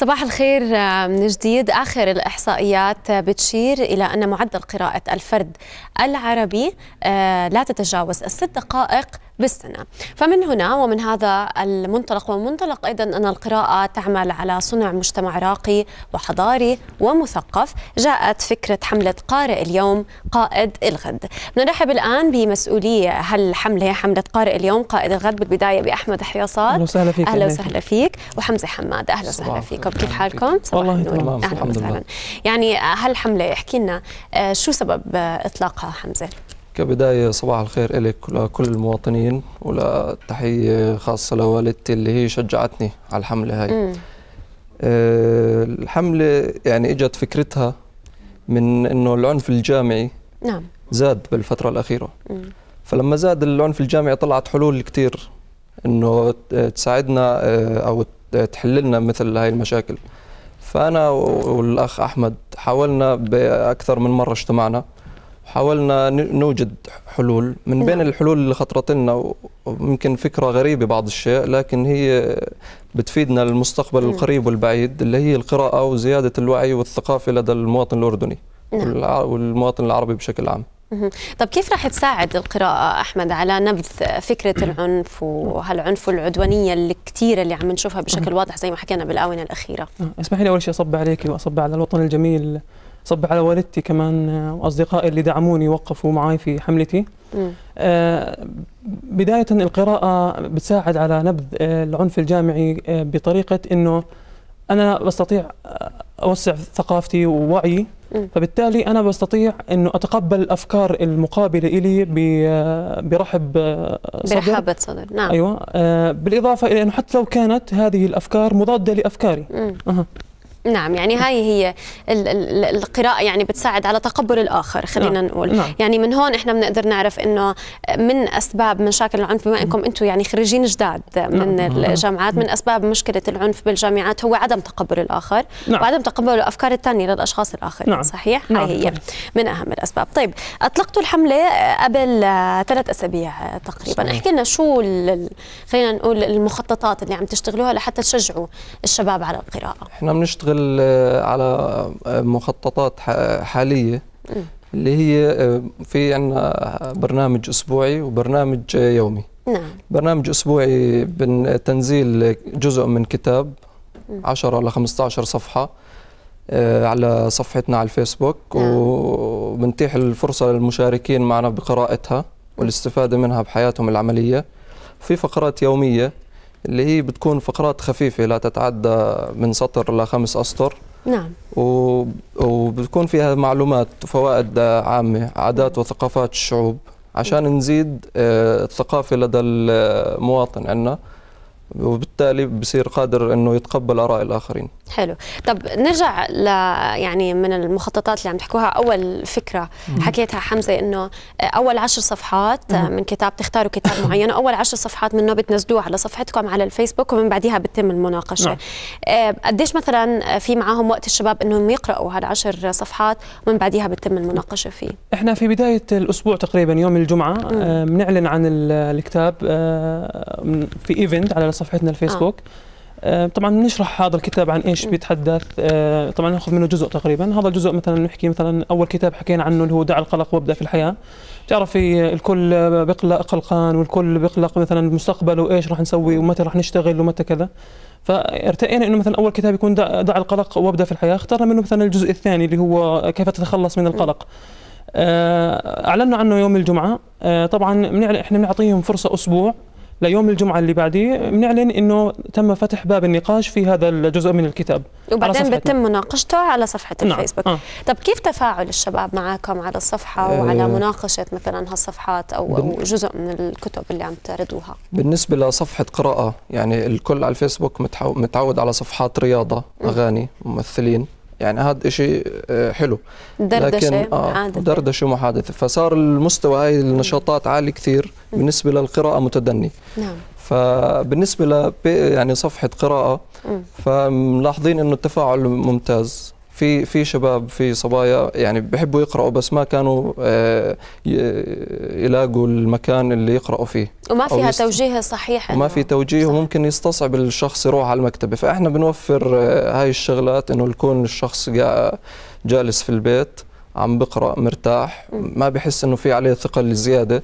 صباح الخير آه، من جديد آخر الإحصائيات آه، بتشير إلى أن معدل قراءة الفرد العربي آه، لا تتجاوز الست دقائق بالسنة فمن هنا ومن هذا المنطلق ومنطلق أيضا أن القراءة تعمل على صنع مجتمع راقي وحضاري ومثقف جاءت فكرة حملة قارئ اليوم قائد الغد نرحب الآن بمسؤولي هالحملة حملة قارئ اليوم قائد الغد بالبداية بأحمد حياصات أهلا وسهلا فيك أهلا وسهلا فيك وحمزة حماد أهلا وسهلا فيكم مرحبا كيف نعم، حالكم؟ والله تمام الحمد لله يعني هالحملة احكي لنا آه، شو سبب آه، إطلاقها حمزة؟ كبداية صباح الخير إلك ولكل المواطنين ولتحية خاصة لوالدتي اللي هي شجعتني على الحملة هاي آه، الحملة يعني إجت فكرتها من إنه العنف الجامعي نعم زاد بالفترة الأخيرة مم. فلما زاد العنف الجامعي طلعت حلول كثير إنه تساعدنا أو تحل لنا مثل هاي المشاكل فانا والاخ احمد حاولنا باكثر من مره اجتمعنا حاولنا نوجد حلول من نعم. بين الحلول اللي خطرت لنا ويمكن فكره غريبه بعض الشيء لكن هي بتفيدنا للمستقبل نعم. القريب والبعيد اللي هي القراءه وزياده الوعي والثقافه لدى المواطن الاردني نعم. والمواطن العربي بشكل عام طب كيف راح تساعد القراءة أحمد على نبذ فكرة العنف وهالعنف والعدوانية الكثيرة اللي عم نشوفها بشكل واضح زي ما حكينا بالآونة الأخيرة آه، اسمحي لي أول شيء أصب عليك وأصب على الوطن الجميل أصب على والدتي كمان وأصدقائي اللي دعموني ووقفوا معي في حملتي آه بداية القراءة بتساعد على نبذ آه، العنف الجامعي آه، بطريقة أنه أنا بستطيع أوسع ثقافتي ووعيي فبالتالي أنا بستطيع أنه أتقبل الأفكار المقابلة إلي برحب آه، صدر برحابة صدر نعم أيوة آه، بالإضافة إلى أنه حتى لو كانت هذه الأفكار مضادة لأفكاري نعم يعني هاي هي القراءة يعني بتساعد على تقبل الآخر خلينا نعم، نقول نعم. يعني من هون احنا بنقدر نعرف انه من أسباب مشاكل العنف بما انكم انتم يعني خريجين جداد نعم. من نعم. الجامعات من أسباب مشكلة العنف بالجامعات هو عدم تقبل الآخر نعم. وعدم تقبل الأفكار الثانية للأشخاص الآخرين نعم. صحيح؟ نعم. هاي هي من أهم الأسباب طيب أطلقت الحملة قبل ثلاث أسابيع تقريبا احكي لنا شو خلينا نقول المخططات اللي عم تشتغلوها لحتى تشجعوا الشباب على القراءة احنا بنشتغل بنشتغل آه، على آه، مخططات حاليه إيه. اللي هي آه، في عندنا برنامج اسبوعي وبرنامج يومي نعم برنامج اسبوعي بتنزيل جزء من كتاب 10 ل 15 صفحه على صفحتنا على الفيسبوك نعم. وبنتيح الفرصه للمشاركين معنا بقراءتها والاستفاده منها بحياتهم العمليه في فقرات يوميه اللي هي بتكون فقرات خفيفة لا تتعدى من سطر لخمس أسطر نعم و... وبتكون فيها معلومات وفوائد عامة عادات وثقافات الشعوب عشان نزيد آه، الثقافة لدى المواطن عندنا وبالتالي بصير قادر أنه يتقبل آراء الآخرين حلو طب نرجع ل يعني من المخططات اللي عم تحكوها اول فكره مم. حكيتها حمزه انه اول عشر صفحات مم. آه، من كتاب تختاروا كتاب معين اول عشر صفحات منه بتنزلوه على صفحتكم على الفيسبوك ومن بعدها بتتم المناقشه نعم. آه، قديش مثلا في معاهم وقت الشباب انهم يقراوا هالعشر صفحات ومن بعدها بتتم المناقشه فيه احنا في بدايه الاسبوع تقريبا يوم الجمعه بنعلن آه، عن الكتاب في ايفنت على صفحتنا الفيسبوك آه. آه، طبعا بنشرح هذا الكتاب عن ايش بيتحدث آه، طبعا ناخذ منه جزء تقريبا هذا الجزء مثلا نحكي مثلا اول كتاب حكينا عنه اللي هو دع القلق وابدا في الحياه بتعرفي الكل بقلق قلقان والكل بقلق مثلا المستقبل وايش راح نسوي ومتى راح نشتغل ومتى كذا فارتئينا انه مثلا اول كتاب يكون دع القلق وابدا في الحياه اخترنا منه مثلا الجزء الثاني اللي هو كيف تتخلص من القلق آه، اعلنا عنه يوم الجمعه طبعا احنا بنعطيهم فرصه اسبوع ليوم الجمعه اللي بعديه بنعلن انه تم فتح باب النقاش في هذا الجزء من الكتاب وبعدين بتم مناقشته على صفحه نعم. الفيسبوك آه. طب كيف تفاعل الشباب معكم على الصفحه آه. وعلى مناقشه مثلا هالصفحات او, بال... جزء من الكتب اللي عم تعرضوها بالنسبه لصفحه قراءه يعني الكل على الفيسبوك متعود على صفحات رياضه اغاني ممثلين يعني هذا شيء آه، حلو دردشه آه دردشه محادثه فصار المستوى هاي النشاطات عالي كثير بالنسبه للقراءه متدني نعم فبالنسبه ل يعني صفحه قراءه فملاحظين انه التفاعل ممتاز في في شباب في صبايا يعني بحبوا يقرأوا بس ما كانوا آه، يلاقوا المكان اللي يقرأوا فيه وما فيها يست... توجيه صحيح وما في توجيه صح. وممكن يستصعب الشخص يروح على المكتبة فإحنا بنوفر آه، هاي الشغلات إنه يكون الشخص جالس في البيت عم بقرا مرتاح ما بحس انه في عليه ثقل زياده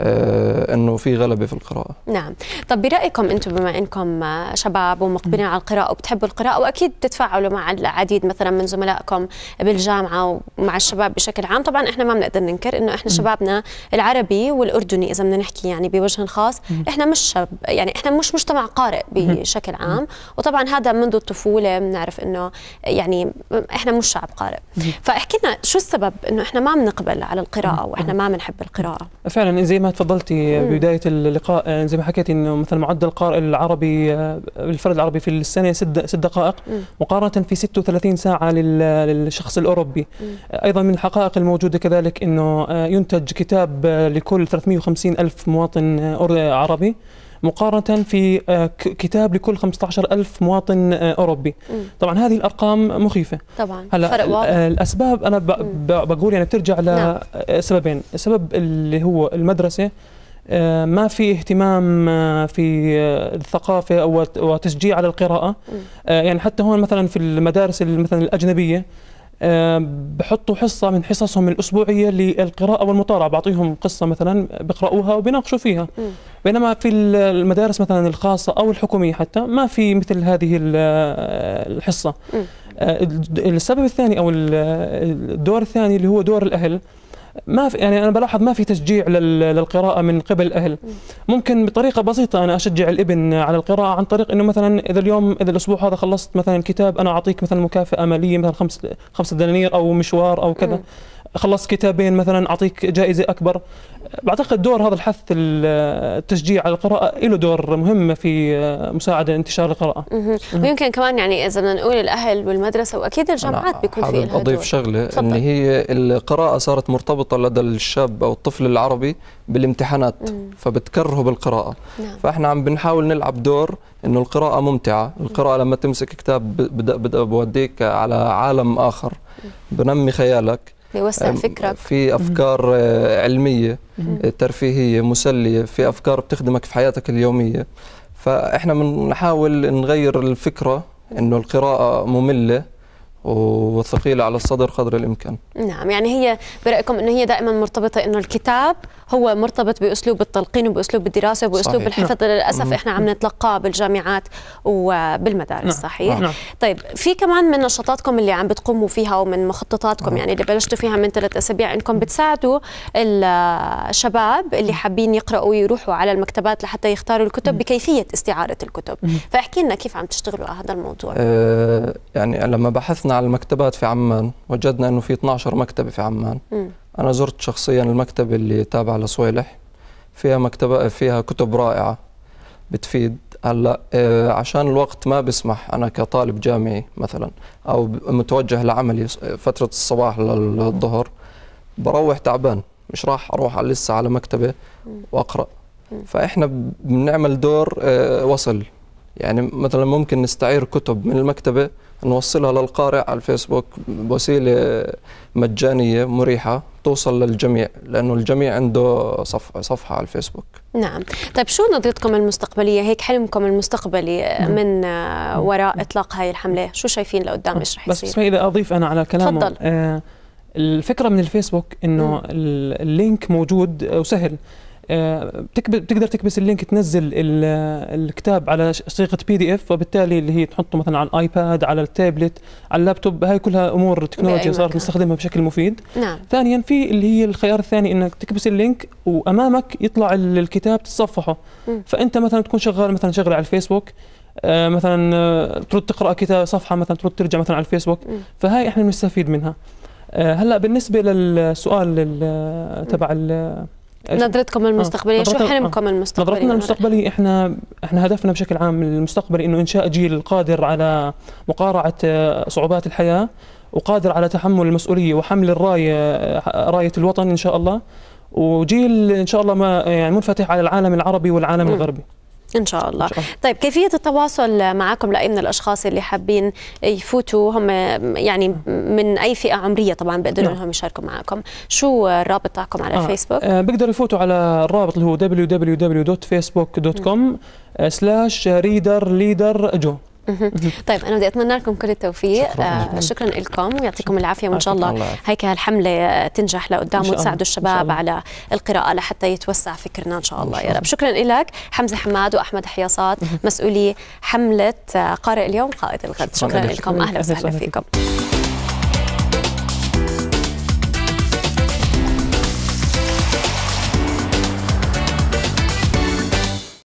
آه انه في غلبه في القراءه نعم طب برايكم انتم بما انكم آه، شباب ومقبلين على القراءه وبتحبوا القراءه واكيد تتفاعلوا مع العديد مثلا من زملائكم بالجامعه ومع الشباب بشكل عام طبعا احنا ما بنقدر ننكر انه احنا شبابنا العربي والاردني اذا بدنا نحكي يعني بوجه خاص احنا مش شب يعني احنا مش مجتمع قارئ بشكل عام وطبعا هذا منذ الطفوله بنعرف انه يعني احنا مش شعب قارئ فاحكي لنا شو السبب انه احنا ما بنقبل على القراءه واحنا ما بنحب القراءه فعلا زي ما تفضلتي بدايه اللقاء زي ما حكيتي انه مثلا معدل القارئ العربي آه، الفرد العربي في السنه ست, ست دقائق مقارنه في 36 ساعه للشخص الاوروبي ايضا من الحقائق الموجوده كذلك انه آه، ينتج كتاب آه، لكل 350 الف مواطن عربي مقارنة في آه، كتاب لكل 15 ألف مواطن آه، أوروبي طبعا هذه الأرقام مخيفة طبعا هلا واضح. آه، الأسباب أنا بقول يعني بترجع لسببين نعم. السبب اللي هو المدرسة ما في اهتمام في الثقافة وتشجيع على القراءة يعني حتى هون مثلا في المدارس مثلا الأجنبية بحطوا حصه من حصصهم الاسبوعيه للقراءه والمطالعه بعطيهم قصه مثلا بقراوها وبناقشوا فيها بينما في المدارس مثلا الخاصه او الحكوميه حتى ما في مثل هذه الحصه آه، السبب الثاني او الدور الثاني اللي هو دور الاهل ما في يعني انا بلاحظ ما في تشجيع للقراءه من قبل الاهل ممكن بطريقه بسيطه انا اشجع الابن على القراءه عن طريق انه مثلا اذا اليوم اذا الاسبوع هذا خلصت مثلا كتاب انا اعطيك مثلا مكافاه ماليه مثلا خمس خمسه دنانير او مشوار او كذا خلصت كتابين مثلا اعطيك جائزه اكبر بعتقد دور هذا الحث التشجيع على القراءه له دور مهم في مساعده انتشار القراءه ويمكن كمان يعني اذا بدنا نقول الاهل والمدرسه واكيد الجامعات بيكون في لها اضيف شغله طبعا. ان هي القراءه صارت مرتبطه لدى الشاب او الطفل العربي بالامتحانات فبتكرهه بالقراءه نعم. فاحنا عم بنحاول نلعب دور انه القراءه ممتعه القراءه لما تمسك كتاب بدا بوديك على عالم اخر بنمي خيالك يوسع فكرك في افكار آه، علميه آه، ترفيهيه مسليه في افكار بتخدمك في حياتك اليوميه فاحنا بنحاول نغير الفكره انه القراءه ممله وثقيله على الصدر قدر الإمكان نعم يعني هي برأيكم أنه هي دائما مرتبطة أنه الكتاب هو مرتبط بأسلوب التلقين وبأسلوب الدراسة وبأسلوب صحيح. الحفظ نعم. للأسف إحنا عم نتلقاه بالجامعات وبالمدارس نعم. صحيح نعم. طيب في كمان من نشاطاتكم اللي عم بتقوموا فيها ومن مخططاتكم نعم. يعني اللي بلشتوا فيها من ثلاث أسابيع أنكم بتساعدوا الشباب اللي حابين يقرأوا ويروحوا على المكتبات لحتى يختاروا الكتب بكيفية استعارة الكتب فاحكي لنا كيف عم تشتغلوا على هذا الموضوع أه يعني لما بحثنا بحثنا على المكتبات في عمان وجدنا انه في 12 مكتبه في عمان م. انا زرت شخصيا المكتبه اللي تابعه لصويلح فيها مكتبه فيها كتب رائعه بتفيد هلا آه عشان الوقت ما بسمح انا كطالب جامعي مثلا او متوجه لعملي فتره الصباح للظهر بروح تعبان مش راح اروح لسه على مكتبه واقرا فاحنا بنعمل دور آه وصل يعني مثلا ممكن نستعير كتب من المكتبه نوصلها للقارئ على الفيسبوك بوسيله مجانيه مريحه توصل للجميع لانه الجميع عنده صف صفحه على الفيسبوك نعم طيب شو نظرتكم المستقبليه هيك حلمكم المستقبلي من وراء اطلاق هاي الحمله شو شايفين لقدام ايش رح يصير بس اذا اضيف انا على كلامه تفضل آه الفكره من الفيسبوك انه اللينك موجود وسهل آه، بتقدر تكبس اللينك تنزل الكتاب على صيغه بي دي اف وبالتالي اللي هي تحطه مثلا على الايباد على التابلت على اللابتوب هاي كلها امور تكنولوجيا صارت نستخدمها بشكل مفيد نعم. ثانيا في اللي هي الخيار الثاني انك تكبس اللينك وامامك يطلع الكتاب تتصفحه فانت مثلا تكون شغال مثلا شغله على الفيسبوك آه، مثلا آه، ترد تقرا كتاب صفحه مثلا ترد ترجع مثلا على الفيسبوك فهاي احنا بنستفيد منها هلا بالنسبه للسؤال تبع نظرتكم آه. المستقبليه شو حلمكم آه. المستقبلي نظرتنا المستقبليه احنا احنا هدفنا بشكل عام المستقبلي انه انشاء جيل قادر على مقارعه آه، صعوبات الحياه وقادر على تحمل المسؤوليه وحمل الرايه رايه الوطن ان شاء الله وجيل ان شاء الله ما يعني منفتح على العالم العربي والعالم نعم. الغربي إن شاء الله, إن شاء الله. طيب كيفية التواصل معكم لأي من الأشخاص اللي حابين يفوتوا هم يعني من أي فئة عمرية طبعا بيقدروا نعم. انهم يشاركوا معكم شو الرابط تاعكم على آه. الفيسبوك؟ آه بيقدروا يفوتوا على الرابط اللي هو www.facebook.com readerleaderjo طيب انا بدي اتمنى لكم كل التوفيق شكرا, آه، شكرا لكم ويعطيكم العافيه وان شاء الله هيك هالحمله تنجح لقدام وتساعدوا الشباب على القراءه لحتى يتوسع فكرنا ان شاء الله يا رب شكرا لك حمزه حماد واحمد حياصات مسؤولي حمله قارئ اليوم قائد الغد شكرا لكم اهلا وسهلا فيكم